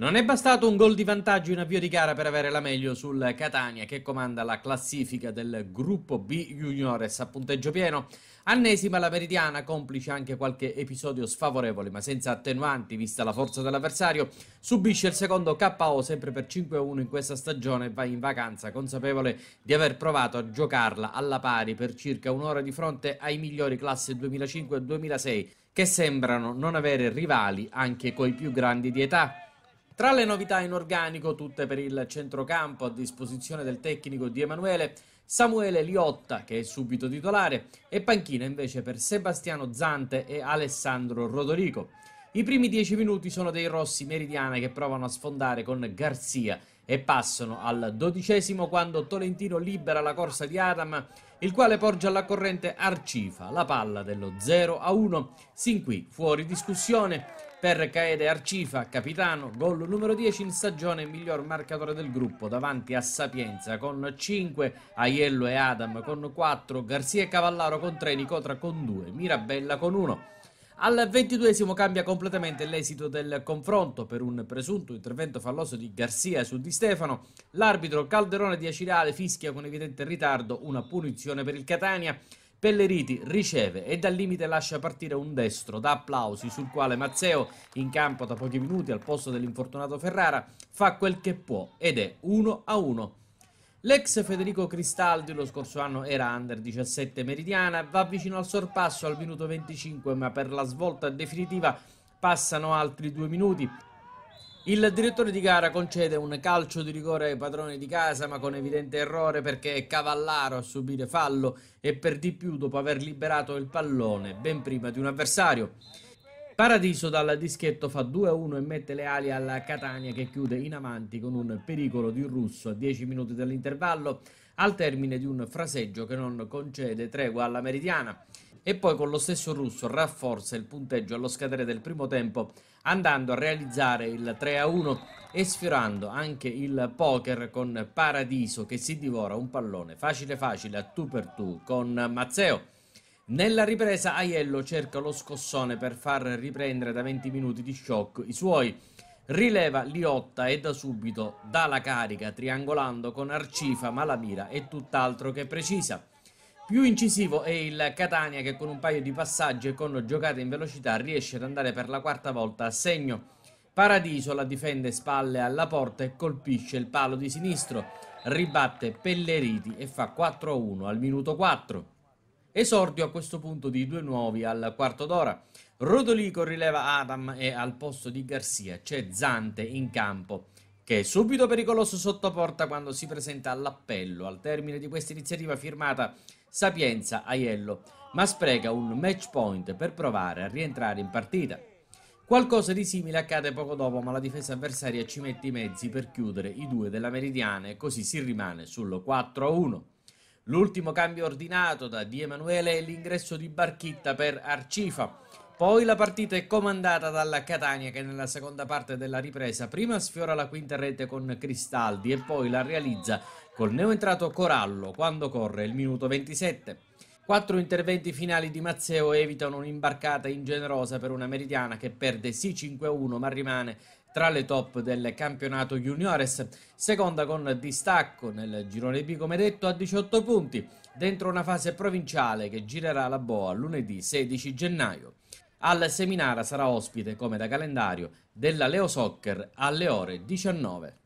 Non è bastato un gol di vantaggio in avvio di gara per avere la meglio sul Catania che comanda la classifica del gruppo B Juniores a punteggio pieno. Annesima la Meridiana, complice anche qualche episodio sfavorevole ma senza attenuanti vista la forza dell'avversario, subisce il secondo KO sempre per 5-1 in questa stagione e va in vacanza consapevole di aver provato a giocarla alla pari per circa un'ora di fronte ai migliori classe 2005 e 2006 che sembrano non avere rivali anche coi più grandi di età. Tra le novità in organico, tutte per il centrocampo a disposizione del tecnico di Emanuele, Samuele Liotta, che è subito titolare, e panchina invece per Sebastiano Zante e Alessandro Rodorico. I primi 10 minuti sono dei Rossi Meridiana che provano a sfondare con Garzia e passano al dodicesimo quando Tolentino libera la corsa di Adam, il quale porge alla corrente Arcifa, la palla dello 0 a 1, sin qui fuori discussione per Caede Arcifa, capitano, gol numero 10 in stagione, miglior marcatore del gruppo davanti a Sapienza con 5, Aiello e Adam con 4, Garzia e Cavallaro con 3, Nicotra con 2, Mirabella con 1. Al ventiduesimo cambia completamente l'esito del confronto per un presunto intervento falloso di Garcia su Di Stefano. L'arbitro Calderone di Acireale fischia con evidente ritardo una punizione per il Catania. Pelleriti riceve e dal limite lascia partire un destro da applausi sul quale Mazzeo, in campo da pochi minuti al posto dell'infortunato Ferrara, fa quel che può ed è 1 a 1 L'ex Federico Cristaldi lo scorso anno era under 17 meridiana, va vicino al sorpasso al minuto 25 ma per la svolta definitiva passano altri due minuti. Il direttore di gara concede un calcio di rigore ai padroni di casa ma con evidente errore perché è Cavallaro a subire fallo e per di più dopo aver liberato il pallone ben prima di un avversario. Paradiso dal dischetto fa 2-1 e mette le ali alla Catania che chiude in avanti con un pericolo di un russo a 10 minuti dall'intervallo al termine di un fraseggio che non concede tregua alla Meridiana e poi con lo stesso russo rafforza il punteggio allo scadere del primo tempo andando a realizzare il 3-1 e sfiorando anche il poker con Paradiso che si divora un pallone facile facile a tu per tu con Mazzeo. Nella ripresa Aiello cerca lo scossone per far riprendere da 20 minuti di shock i suoi. Rileva Liotta e da subito dà la carica triangolando con Arcifa ma la mira è tutt'altro che precisa. Più incisivo è il Catania che con un paio di passaggi e con giocate in velocità riesce ad andare per la quarta volta a segno. Paradiso la difende spalle alla porta e colpisce il palo di sinistro. Ribatte Pelleriti e fa 4-1 al minuto 4. Esordio a questo punto di due nuovi al quarto d'ora. Rodolico rileva Adam e al posto di Garcia c'è Zante in campo che è subito pericoloso sotto porta quando si presenta all'appello al termine di questa iniziativa firmata Sapienza Aiello, ma spreca un match point per provare a rientrare in partita. Qualcosa di simile accade poco dopo, ma la difesa avversaria ci mette i mezzi per chiudere i due della Meridiana e così si rimane sul 4-1. L'ultimo cambio ordinato da Di Emanuele è l'ingresso di Barchitta per Arcifa. Poi la partita è comandata dalla Catania che nella seconda parte della ripresa prima sfiora la quinta rete con Cristaldi e poi la realizza col neoentrato Corallo quando corre il minuto 27. Quattro interventi finali di Mazzeo evitano un'imbarcata ingenerosa per una meridiana che perde sì 5-1 ma rimane tra le top del campionato juniores, seconda con distacco nel girone B come detto a 18 punti, dentro una fase provinciale che girerà la boa lunedì 16 gennaio. Al Seminara sarà ospite, come da calendario, della Leo Soccer alle ore 19.